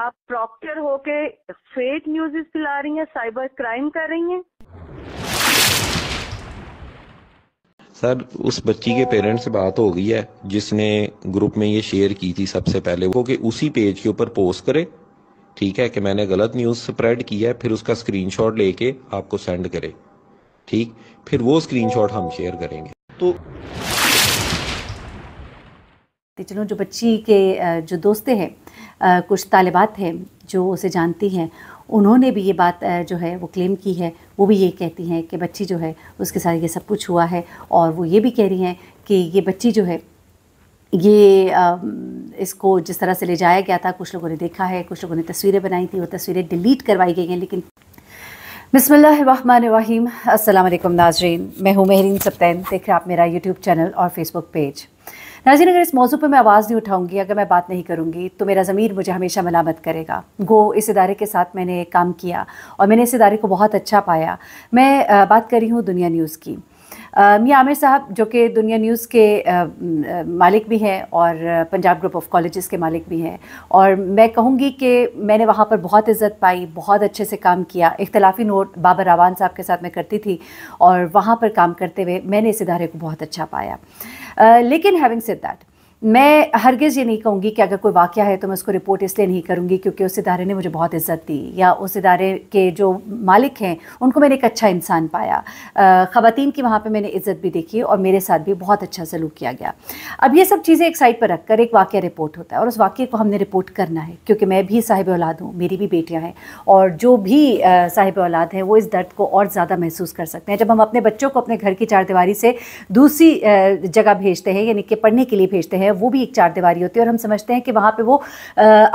आप प्रॉक्टर होके fake news फैला रही हैं साइबर क्राइम कर रही हैं सर उस बच्ची के पेरेंट्स से बात हो गई है जिसने ग्रुप में ये शेयर की थी सबसे पहले वो कि उसी पेज के ऊपर पोस्ट करे ठीक है कि मैंने गलत न्यूज़ स्प्रेड किया है फिर उसका स्क्रीनशॉट लेके आपको सेंड करे ठीक फिर वो स्क्रीनशॉट हम शेयर करेंगे तो, तो चलो जो बच्ची के जो दोस्त हैं कुछ तालिबात हैं जो उसे जानती हैं उन्होंने भी ये बात जो है वो क्लेम की है वो भी ये कहती हैं कि बच्ची जो है उसके साथ ये सब कुछ हुआ है और वो ये भी कह रही हैं कि ये बच्ची जो है ये इसको जिस तरह से ले जाया गया था कुछ लोगों ने देखा है कुछ लोगों ने तस्वीरें बनाई थी वो तस्वीरें डिलीट करवाई गई हैं लेकिन बसमीम असल नाजरीन मैं हूँ महरीन सप्तैन देख रहे आप मेरा यूट्यूब चैनल और फेसबुक पेज नाजीन अगर इस मौजू पर मैं आवाज़ नहीं उठाऊंगी अगर मैं बात नहीं करूंगी तो मेरा ज़मीर मुझे हमेशा मलामत करेगा गो इस इदारे के साथ मैंने काम किया और मैंने इस इदारे को बहुत अच्छा पाया मैं बात कर रही हूँ दुनिया न्यूज़ की मियाँ आमिर साहब जो कि दुनिया न्यूज़ के मालिक भी हैं और पंजाब ग्रुप ऑफ कॉलेजेस के मालिक भी हैं और मैं कहूँगी कि मैंने वहाँ पर बहुत इज़्ज़त पाई बहुत अच्छे से काम किया इख्तलाफी नोट बाबर रावान साहब के साथ मैं करती थी और वहाँ पर काम करते हुए मैंने इस इदारे को बहुत अच्छा पाया लेकिन हैविंग सेड दैट मैं हरगिज़ ये नहीं कहूँगी कि अगर कोई वाक़ है तो मैं उसको रिपोर्ट इसलिए नहीं करूँगी क्योंकि उस इदारे ने मुझे बहुत इज़्ज़त दी या उस इदारे के जो मालिक हैं उनको मैंने एक अच्छा इंसान पाया ख़वान की वहाँ पर मैंने इज़्ज़त भी देखी और मेरे साथ भी बहुत अच्छा सलूक किया गया अब ये सब चीज़ें एक साइड पर रख कर एक वाक़ रिपोर्ट होता है और उस वाक़े को हमने रिपोर्ट करना है क्योंकि मैं भी साहिब औलाद हूँ मेरी भी बेटियाँ हैं और जो भी साहिब औलाद हैं वो इस दर्द को और ज़्यादा महसूस कर सकते हैं जब हम अपने बच्चों को अपने घर की चारदीवारी से दूसरी जगह भेजते हैं यानी कि पढ़ने के लिए भेजते हैं है वो भी एक चार दीवारी होती है और हम समझते हैं कि वहाँ पे वो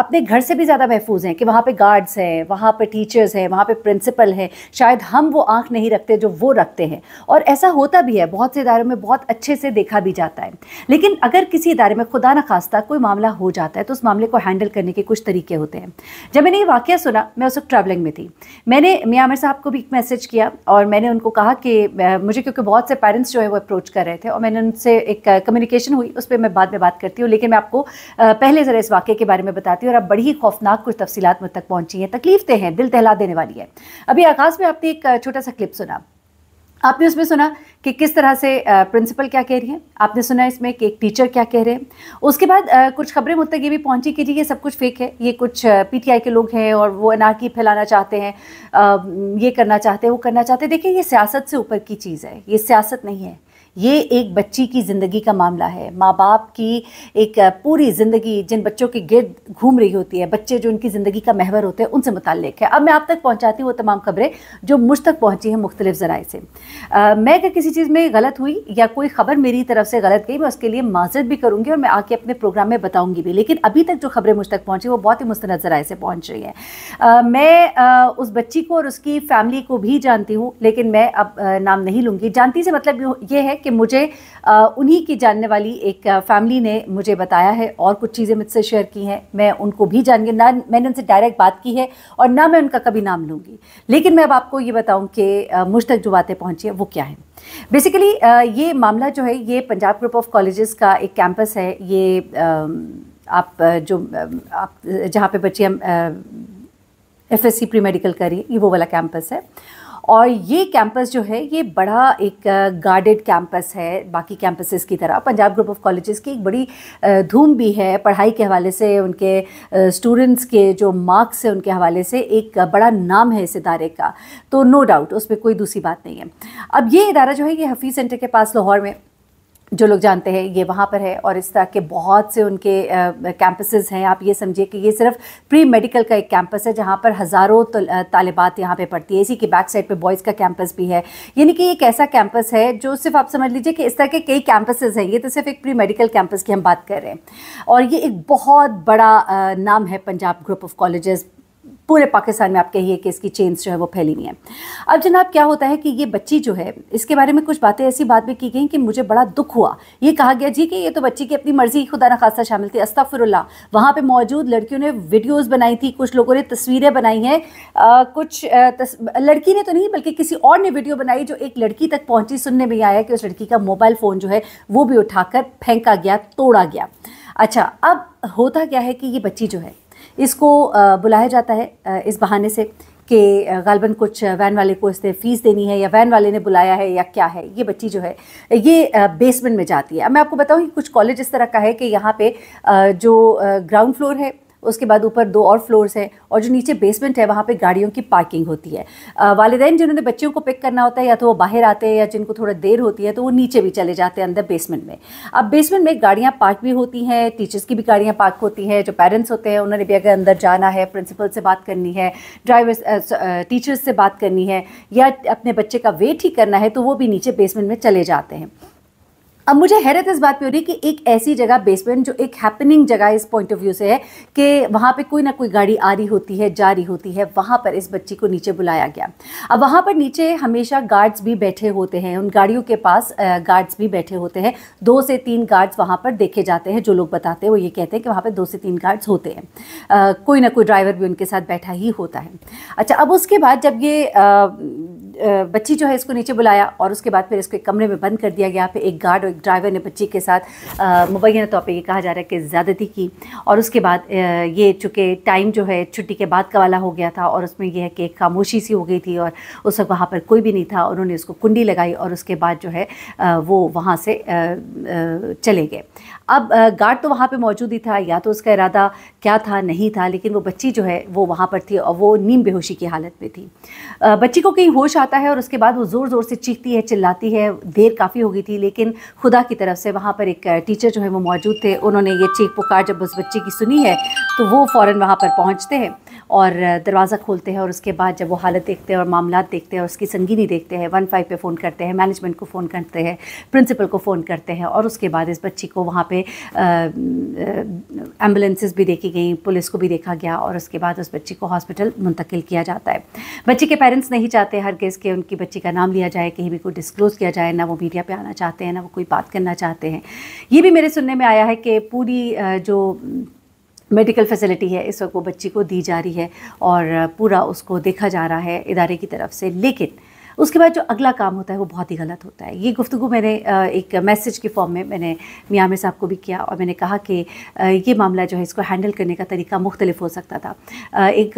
अपने घर से भी ज़्यादा महफूज हैं कि वहाँ पे गार्ड्स हैं वहाँ पे टीचर्स हैं वहाँ पे प्रिंसिपल हैं शायद हम वो आँख नहीं रखते जो वो रखते हैं और ऐसा होता भी है बहुत से इदारों में बहुत अच्छे से देखा भी जाता है लेकिन अगर किसी इदारे में खुदा न खास्ता कोई मामला हो जाता है तो उस मामले को हैंडल करने के कुछ तरीके होते हैं जब मैंने ये वाक्य सुना मैं उस वक्त ट्रैवलिंग में थी मैंने मियाँ साहब को भी एक मैसेज किया और मैंने उनको कहा कि मुझे क्योंकि बहुत से पेरेंट्स जो है वो अप्रोच कर रहे थे और मैंने उनसे एक कम्युनिकेशन हुई उस पर मैं बाद में बात करती हूँ लेकिन मैं आपको पहले ज़रा इस वाक्य के बारे में बताती हूँ और अब बड़ी ही खौफनाक कुछ तफसीत मुझ तक पहुँची हैं तकलीफ दे हैं दिल दहला देने वाली है अभी आकाश में आपने एक छोटा सा क्लिप सुना आपने उसमें सुना कि किस तरह से प्रिंसिपल क्या कह रही है आपने सुना इसमें कि एक टीचर क्या कह रहे हैं उसके बाद कुछ खबरें मुझ तक ये भी पहुंची कि जी ये सब कुछ फेक है ये कुछ पीटीआई के लोग हैं और वो अनारकी फैलाना चाहते हैं ये करना चाहते हैं वो करना चाहते हैं देखिए ये सियासत से ऊपर की चीज़ है ये सियासत नहीं है ये एक बच्ची की ज़िंदगी का मामला है माँ बाप की एक पूरी ज़िंदगी जिन बच्चों के गिर्द घूम रही होती है बच्चे जो उनकी ज़िंदगी का महवर होते हैं उनसे मुतक है अब मैं आप तक पहुँचाती हूँ वो तमाम खबरें जो मुझ तक पहुँची हैं मुख्तलिफ ज़राए से आ, मैं अगर किसी चीज़ में गलत हुई या कोई ख़बर मेरी तरफ से गलत गई मैं उसके लिए माजरत भी करूँगी और मैं आके अपने प्रोग्राम में बताऊँगी भी लेकिन अभी तक जो खबरें मुझ तक पहुँची वो बहुत ही मुस्ंद ज़राए से पहुँच रही हैं मैं उस बच्ची को और उसकी फ़ैमिली को भी जानती हूँ लेकिन मैं अब नाम नहीं लूँगी जानती से मतलब ये है कि मुझे उन्हीं की जानने वाली एक फैमिली ने मुझे बताया है और कुछ चीज़ें मुझसे शेयर की हैं मैं उनको भी जान ना मैंने उनसे डायरेक्ट बात की है और ना मैं उनका कभी नाम लूँगी लेकिन मैं अब आपको ये बताऊँ कि मुझ तक जो बातें पहुँची हैं वो क्या है बेसिकली ये मामला जो है ये पंजाब ग्रुप ऑफ कॉलेजेस का एक कैंपस है ये आप जो आप जहाँ पे बच्चे F S C pre medical करिए ये वो वाला कैंपस है और ये कैंपस जो है ये बड़ा एक गार्डेड कैंपस है बाकी कैंपसेस की तरह पंजाब ग्रुप ऑफ कॉलेजेस की एक बड़ी धूम भी है पढ़ाई के हवाले से उनके स्टूडेंट्स के जो मार्क्स हैं उनके हवाले से एक बड़ा नाम है इस इदारे का तो नो डाउट उसमें कोई दूसरी बात नहीं है अब ये इदारा जो है ये हफ़ीज़ सेंटर के पास लाहौर में जो लोग जानते हैं ये वहाँ पर है और इस तरह के बहुत से उनके कैंपसेस हैं आप ये समझिए कि ये सिर्फ प्री मेडिकल का एक कैंपस है जहाँ पर हज़ारों तालिबात यहाँ पे पढ़ती है इसी के बैक साइड पे बॉयज़ का कैंपस भी है यानी कि एक ऐसा कैंपस है जो सिर्फ आप समझ लीजिए कि इस तरह के कई कैंपसेज हैं ये तो सिर्फ एक प्री मेडिकल कैंपस की हम बात कर रहे हैं और ये एक बहुत बड़ा नाम है पंजाब ग्रुप ऑफ कॉलेजेस पूरे पाकिस्तान में आप कहिए कि इसकी चेंज जो है वो फैली हुई है अब जनाब क्या होता है कि ये बच्ची जो है इसके बारे में कुछ बातें ऐसी बात में की गई कि मुझे बड़ा दुख हुआ ये कहा गया जी कि ये तो बच्ची की अपनी मर्ज़ी खुदा न खासा शामिल थी अस्तफ़िरल्ला वहाँ पर मौजूद लड़कियों ने वीडियोज़ बनाई थी कुछ लोगों ने तस्वीरें बनाई हैं कुछ लड़की ने तो नहीं बल्कि किसी और ने वीडियो बनाई जो एक लड़की तक पहुँची सुनने में आया कि उस लड़की का मोबाइल फ़ोन जो है वो भी उठाकर फेंका गया तोड़ा गया अच्छा अब होता क्या है कि ये बच्ची जो है इसको बुलाया जाता है इस बहाने से कि गालबन कुछ वैन वाले को इसने फ़ीस देनी है या वैन वाले ने बुलाया है या क्या है ये बच्ची जो है ये बेसमेंट में जाती है अब मैं आपको बताऊँ कि कुछ कॉलेज इस तरह का है कि यहाँ पे जो ग्राउंड फ्लोर है उसके बाद ऊपर दो और फ्लोर्स हैं और जो नीचे बेसमेंट है वहाँ पर गाड़ियों की पार्किंग होती है वालदेन जिन्होंने बच्चों को पिक करना होता है या तो वो बाहर आते हैं या जिनको थोड़ा देर होती है तो वो नीचे भी चले जाते हैं अंदर बेसमेंट में अब बेसमेंट में गाड़ियाँ पार्क भी होती हैं टीचर्स की भी गाड़ियाँ पार्क होती हैं जो पेरेंट्स होते हैं उन्होंने भी अगर अंदर जाना है प्रिंसिपल से बात करनी है ड्राइवर टीचर्स से बात करनी है या अपने बच्चे का वेट ही करना है तो वो भी नीचे बेसमेंट में चले जाते हैं अब मुझे हैरत इस बात पे हो रही है कि एक ऐसी जगह बेसमेंट जो एक हैपनिंग जगह इस पॉइंट ऑफ व्यू से है कि वहाँ पे कोई ना कोई गाड़ी आ रही होती है जा रही होती है वहाँ पर इस बच्ची को नीचे बुलाया गया अब वहाँ पर नीचे हमेशा गार्ड्स भी बैठे होते हैं उन गाड़ियों के पास गार्ड्स भी बैठे होते हैं दो से तीन गार्ड्स वहाँ पर देखे जाते हैं जो लोग बताते हैं वो ये कहते हैं कि वहाँ पर दो से तीन गार्ड्स होते हैं कोई ना कोई ड्राइवर भी उनके साथ बैठा ही होता है अच्छा अब उसके बाद जब ये बच्ची जो है इसको नीचे बुलाया और उसके बाद फिर इसको एक कमरे में बंद कर दिया गया फिर एक गार्ड और एक ड्राइवर ने बच्ची के साथ मुबैना तौर पर यह कहा जा रहा है कि ज़्यादती की और उसके बाद ये चूँकि टाइम जो है छुट्टी के बाद का वाला हो गया था और उसमें यह है कि खामोशी सी हो गई थी और उस वक्त वहाँ पर कोई भी नहीं था उन्होंने उसको कुंडी लगाई और उसके बाद जो है वो वहाँ से चले गए अब गार्ड तो वहाँ पे मौजूद ही था या तो उसका इरादा क्या था नहीं था लेकिन वो बच्ची जो है वो वहाँ पर थी और वो नीम बेहोशी की हालत में थी बच्ची को कहीं होश आता है और उसके बाद वो ज़ोर ज़ोर से चीखती है चिल्लाती है देर काफ़ी हो गई थी लेकिन खुदा की तरफ से वहाँ पर एक टीचर जो है वो मौजूद थे उन्होंने ये चीख पुकार जब उस बच्ची की सुनी है तो वो फ़ौर वहाँ पर पहुँचते हैं और दरवाज़ा खोलते हैं और उसके बाद जब वो हालत देखते हैं और मामला देखते हैं और उसकी संगीनी देखते हैं वन फाइव पर फ़ोन करते हैं मैनेजमेंट को फ़ोन करते हैं प्रिंसिपल को फ़ोन करते हैं और उसके बाद इस बच्ची को वहाँ पर एम्बुलेंस भी देखी गई पुलिस को भी देखा गया और उसके बाद उस बच्ची को हॉस्पिटल मुंतकिल किया जाता है बच्ची के पेरेंट्स नहीं चाहते हर केस के उनकी बच्ची का नाम लिया जाए कहीं भी कोई डिस्क्लोज़ किया जाए ना वो मीडिया पर आना चाहते हैं ना वो कोई बात करना चाहते हैं ये भी मेरे सुनने में आया है कि पूरी जो मेडिकल फैसिलिटी है इस वक्त वो बच्ची को दी जा रही है और पूरा उसको देखा जा रहा है इदारे की तरफ से लेकिन उसके बाद जो अगला काम होता है वो बहुत ही गलत होता है ये गुफ्तु मैंने एक मैसेज के फॉर्म में मैंने मियाँ साहब को भी किया और मैंने कहा कि ये मामला जो है इसको हैंडल करने का तरीका मुख्तलिफ हो सकता था एक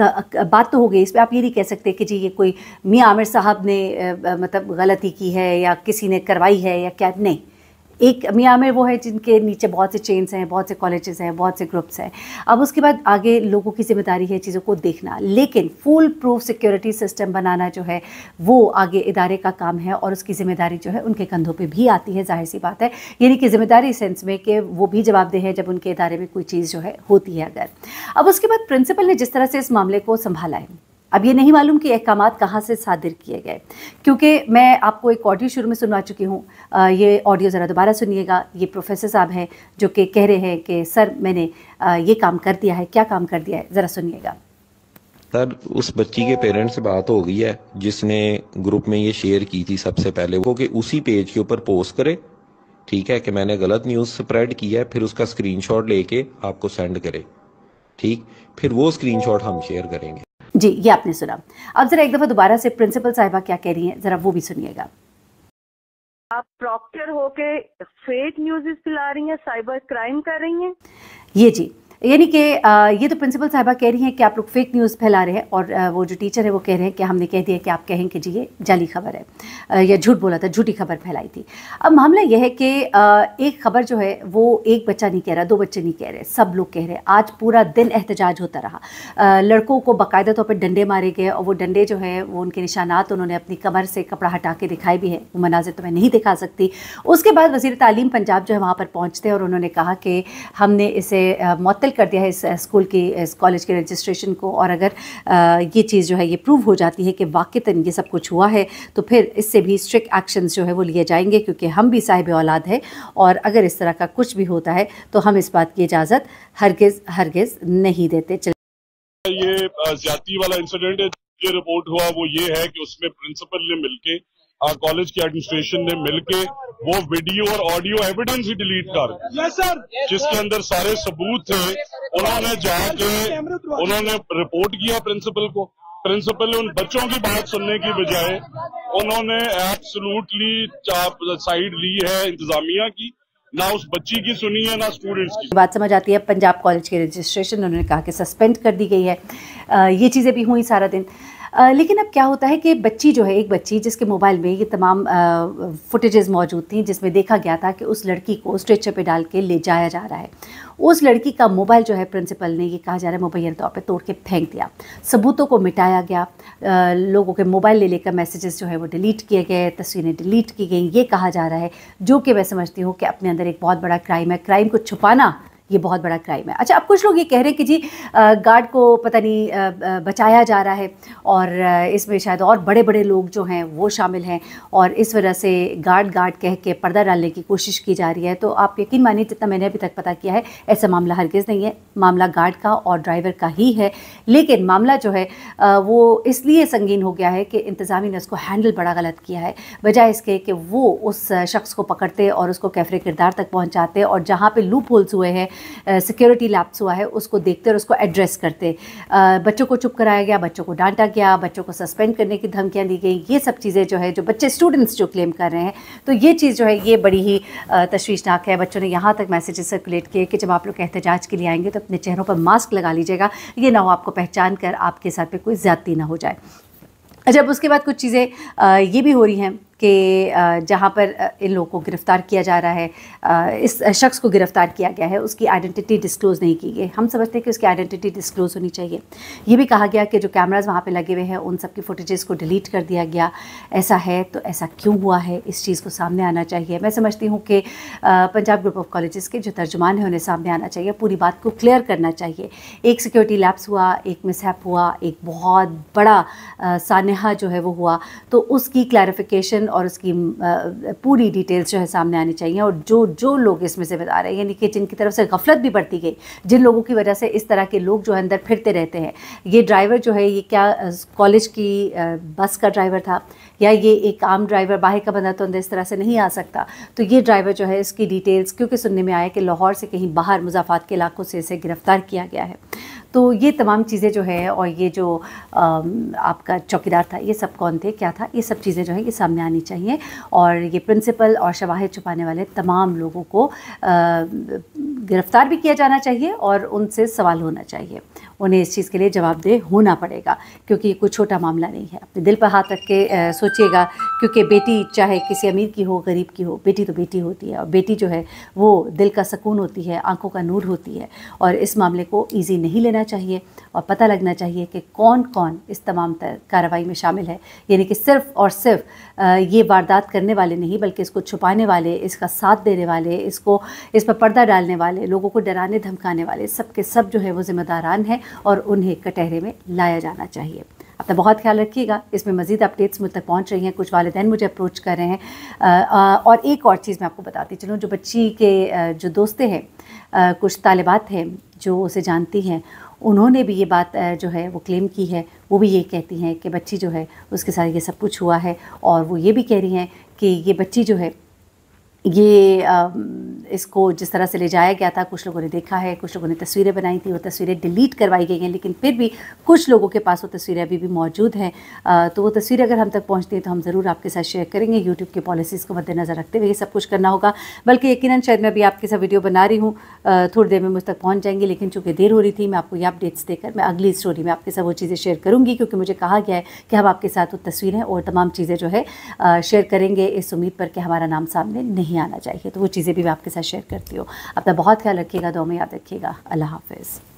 बात तो हो गई इस पर आप ये नहीं कह सकते कि जी ये कोई मियाँ आमिर साहब ने मतलब गलती की है या किसी ने करवाई है या क्या नहीं एक मियाँ में वो है जिनके नीचे बहुत से चेन्स हैं बहुत से कॉलेजेस हैं बहुत से ग्रुप्स हैं अब उसके बाद आगे लोगों की जिम्मेदारी है चीज़ों को देखना लेकिन फुल प्रूफ सिक्योरिटी सिस्टम बनाना जो है वो आगे इदारे का काम है और उसकी जिम्मेदारी जो है उनके कंधों पर भी आती है जाहिर सी बात है यानी कि जिम्मेदारी सेंस में कि वो भी जवाबदेह है जब उनके इदारे में कोई चीज़ जो है होती है अगर अब उसके बाद प्रिंसिपल ने जिस तरह से इस मामले को संभाला है अब ये नहीं मालूम कि अहकाम कहाँ से सादिर किए गए क्योंकि मैं आपको एक ऑडियो शुरू में सुनवा चुकी हूँ ये ऑडियो ज़रा दोबारा सुनिएगा ये प्रोफेसर साहब हैं जो कि कह रहे हैं कि सर मैंने ये काम कर दिया है क्या काम कर दिया है ज़रा सुनिएगा सर उस बच्ची के पेरेंट्स से बात हो गई है जिसने ग्रुप में ये शेयर की थी सबसे पहले वो कि उसी पेज के ऊपर पोस्ट करे ठीक है कि मैंने गलत न्यूज़ स्प्रेड किया है फिर उसका स्क्रीनशॉट लेके आपको सेंड करे ठीक फिर वो स्क्रीनशॉट हम शेयर करेंगे जी ये आपने सुना अब जरा एक दफ़ा दोबारा से प्रिंसिपल साहिबा क्या कह रही हैं जरा वो भी सुनिएगा आप प्रॉक्टर होके फेक न्यूज़ फैला रही हैं साइबर क्राइम कर रही हैं ये जी यानी कि ये तो प्रिंसिपल साहबा कह रही हैं कि आप लोग फेक न्यूज़ फैला रहे हैं और वो जो टीचर है वो कह रहे हैं कि हमने कह दिया कि आप कहें कि जी ये जाली खबर है या झूठ बोला था झूठी खबर फैलाई थी अब मामला यह है कि एक खबर जो है वो एक बच्चा नहीं कह रहा दो बच्चे नहीं कह रहे सब लोग कह रहे हैं आज पूरा दिन एहतजाज होता रहा लड़कों को बाकायदा तौर पर डंडे मारे गए और वो डंडे जो है वो उनके निशानात उन्होंने अपनी कमर से कपड़ा हटा के दिखाए भी है वो मनाजिर तो मैं नहीं दिखा सकती उसके बाद वजीर तालीम पंजाब जो है वहाँ पर पहुँचते और उन्होंने कहा कि हमने इसे मौत मुअत्तल कर दिया है इस स्कूल की इस कॉलेज के रजिस्ट्रेशन को और अगर ये चीज़ जो है ये प्रूव हो जाती है कि वाक़ता ये सब कुछ हुआ है तो फिर इससे भी स्ट्रिक्ट एक्शन जो है वो लिए जाएंगे क्योंकि हम भी साहिब औलाद है और अगर इस तरह का कुछ भी होता है तो हम इस बात की इजाज़त हरगिज़ हरगिज़ नहीं देते ये ज्यादा वाला इंसिडेंट है ये रिपोर्ट हुआ वो ये है कि उसमें प्रिंसिपल ने मिलके कॉलेज के एडमिनिस्ट्रेशन ने मिलके वो वीडियो और ऑडियो एविडेंस ही डिलीट कर yes, जिसके अंदर सारे सबूत थे उन्होंने जाके उन्होंने रिपोर्ट किया प्रिंसिपल को प्रिंसिपल ने उन बच्चों की बात सुनने की बजाय उन्होंने एब्सोल्युटली साइड ली है इंतजामिया की ना उस बच्ची की सुनी है ना स्टूडेंट्स की बात समझ आती है पंजाब कॉलेज के रजिस्ट्रेशन उन्होंने कहा कि सस्पेंड कर दी गई है आ, ये चीज़ें भी हुई सारा दिन लेकिन अब क्या होता है कि बच्ची जो है एक बच्ची जिसके मोबाइल में ये तमाम फुटेजेस मौजूद थी जिसमें देखा गया था कि उस लड़की को स्ट्रेचर पे डाल के ले जाया जा रहा है उस लड़की का मोबाइल जो है प्रिंसिपल ने ये कहा जा रहा है मुबैन तौर पर तोड़ के फेंक दिया सबूतों को मिटाया गया लोगों के मोबाइल ले लेकर मैसेजेस जो है वो डिलीट किए गए तस्वीरें डिलीट की गई ये कहा जा रहा है जो कि मैं समझती हूँ कि अपने अंदर एक बहुत बड़ा क्राइम है क्राइम को छुपाना ये बहुत बड़ा क्राइम है अच्छा अब कुछ लोग ये कह रहे हैं कि जी गार्ड को पता नहीं बचाया जा रहा है और इसमें शायद और बड़े बड़े लोग जो हैं वो शामिल हैं और इस वजह से गार्ड गार्ड कह के पर्दा डालने की कोशिश की जा रही है तो आप यकीन मानिए जितना मैंने अभी तक पता किया है ऐसा मामला हरगिज़ नहीं है मामला गार्ड का और ड्राइवर का ही है लेकिन मामला जो है वो इसलिए संगीन हो गया है कि इंतज़ामी ने उसको हैंडल बड़ा गलत किया है बजाय इसके कि वो उस शख्स को पकड़ते और उसको कैफरे किरदार तक पहुँचाते और जहाँ पर लूप होल्स हुए हैं सिक्योरिटी लैप्स हुआ है उसको देखते और उसको एड्रेस करते बच्चों को चुप कराया गया बच्चों को डांटा गया बच्चों को सस्पेंड करने की धमकियाँ दी गई ये सब चीज़ें जो है जो बच्चे स्टूडेंट्स जो क्लेम कर रहे हैं तो ये चीज़ जो है ये बड़ी ही तश्वीशनाक है बच्चों ने यहाँ तक मैसेजेस सर्कुलेट किए कि जब आप लोग एहतजाज के लिए आएंगे तो अपने चेहरों पर मास्क लगा लीजिएगा ये ना हो आपको पहचान कर आपके साथ पे कोई ज़्यादती ना हो जाए जब उसके बाद कुछ चीज़ें ये भी हो रही हैं के जहाँ पर इन लोगों को गिरफ़्तार किया जा रहा है इस शख्स को गिरफ़्तार किया गया है उसकी आइडेंटिटी डिस्क्लोज़ नहीं की गई हम समझते हैं कि उसकी आइडेंटिटी डिस्क्लोज़ होनी चाहिए ये भी कहा गया कि जो कैमराज वहाँ पे लगे हुए हैं उन सब की फ़ुटेजेस को डिलीट कर दिया गया ऐसा है तो ऐसा क्यों हुआ है इस चीज़ को सामने आना चाहिए मैं समझती हूँ कि पंजाब ग्रुप ऑफ कॉलेज़ के जो तर्जुमान हैं उन्हें सामने आना चाहिए पूरी बात को क्लियर करना चाहिए एक सिक्योरिटी लैब्स हुआ एक मिसहैप हुआ एक बहुत बड़ा सानहा जो है वो हुआ तो उसकी क्लैरिफिकेशन विज़न और उसकी पूरी डिटेल्स जो है सामने आनी चाहिए और जो जो लोग इसमें रहे हैं यानी कि जिनकी तरफ से गफलत भी बढ़ती गई जिन लोगों की वजह से इस तरह के लोग जो है अंदर फिरते रहते हैं ये ड्राइवर जो है ये क्या कॉलेज की बस का ड्राइवर था या ये एक आम ड्राइवर बाहर का बंदा तो अंदर इस तरह से नहीं आ सकता तो ये ड्राइवर जो है इसकी डिटेल्स क्योंकि सुनने में आया कि लाहौर से कहीं बाहर मुजाफात के इलाकों से इसे गिरफ़्तार किया गया है तो ये तमाम चीज़ें जो है और ये जो आपका चौकीदार था ये सब कौन थे क्या था ये सब चीज़ें जो है ये सामने आनी चाहिए और ये प्रिंसिपल और शवाहिद छुपाने वाले तमाम लोगों को गिरफ़्तार भी किया जाना चाहिए और उनसे सवाल होना चाहिए उन्हें इस चीज़ के लिए जवाबदेह होना पड़ेगा क्योंकि ये कोई छोटा मामला नहीं है अपने दिल पर हाथ रख के सोचिएगा क्योंकि बेटी चाहे किसी अमीर की हो गरीब की हो बेटी तो बेटी होती है और बेटी जो है वो दिल का सुकून होती है आंखों का नूर होती है और इस मामले को ईजी नहीं लेना चाहिए और पता लगना चाहिए कि कौन कौन इस तमाम कार्रवाई में शामिल है यानी कि सिर्फ और सिर्फ ये वारदात करने वाले नहीं बल्कि इसको छुपाने वाले इसका साथ देने वाले इसको इस पर पर्दा डालने वाले लोगों को डराने धमकाने वाले सब के सब जो है वो जिम्मेदारान हैं और उन्हें कटहरे में लाया जाना चाहिए अपना बहुत ख्याल रखिएगा इसमें मजीद अपडेट्स मुझ तक पहुँच रही हैं कुछ वालदेन मुझे अप्रोच कर रहे हैं और एक और चीज़ मैं आपको बताती चलूँ जो बच्ची के जो दोस्तें हैं कुछ तालिबात हैं जो उसे जानती हैं उन्होंने भी ये बात जो है वो क्लेम की है वो भी ये कहती हैं कि बच्ची जो है उसके साथ ये सब कुछ हुआ है और वो ये भी कह रही हैं कि ये बच्ची जो है ये आ, इसको जिस तरह से ले जाया गया था कुछ लोगों ने देखा है कुछ लोगों ने तस्वीरें बनाई थी वो तस्वीरें डिलीट करवाई गई हैं लेकिन फिर भी कुछ लोगों के पास वो तस्वीरें अभी भी मौजूद हैं तो वो तस्वीरें अगर हम तक पहुँचती हैं तो हम ज़रूर आपके साथ शेयर करेंगे यूट्यूब की पॉलिसीज़ को मद्देनज़र रखते हुए ये सब कुछ करना होगा बल्कि यकीन शायद मैं अभी आपके साथ वीडियो बना रही हूँ थोड़ी देर में मुझ तक पहुँच जाएंगे लेकिन चूँकि देर हो रही थी मैं आपको ये अपडेट्स देकर मैं अगली स्टोरी में आपके साथ वो चीज़ें शेयर करूँगी क्योंकि मुझे कहा गया है कि हम आपके साथ वो तस्वीरें और तमाम चीज़ें जो है शेयर करेंगे इस उम्मीद पर कि हमारा नाम सामने नहीं नहीं आना चाहिए तो वो चीज़ें भी मैं आपके साथ शेयर करती हूँ अपना बहुत ख्याल रखिएगा दो में याद रखिएगा अल्लाह हाफिज़